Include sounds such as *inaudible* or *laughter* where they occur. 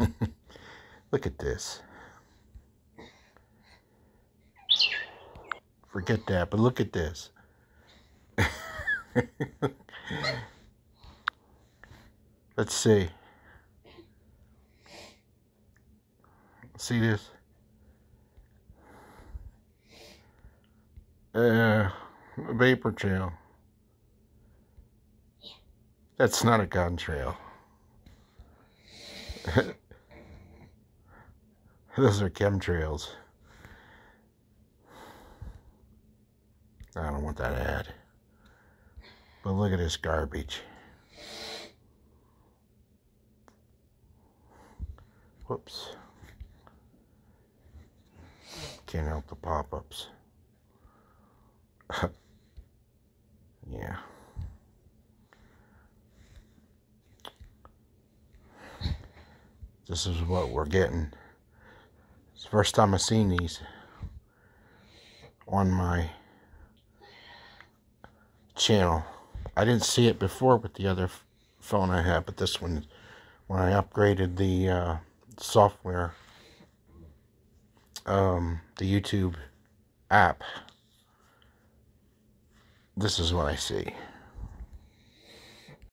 *laughs* Look at this. Forget that, but look at this. *laughs* Let's see. See this? Uh, vapor trail. That's not a gun trail. *laughs* *laughs* Those are chemtrails. I don't want that ad. But look at this garbage. Whoops. Can't help the pop-ups. *laughs* yeah. This is what we're getting. It's the first time I've seen these on my channel. I didn't see it before with the other phone I had, but this one, when I upgraded the uh, software, um, the YouTube app, this is what I see.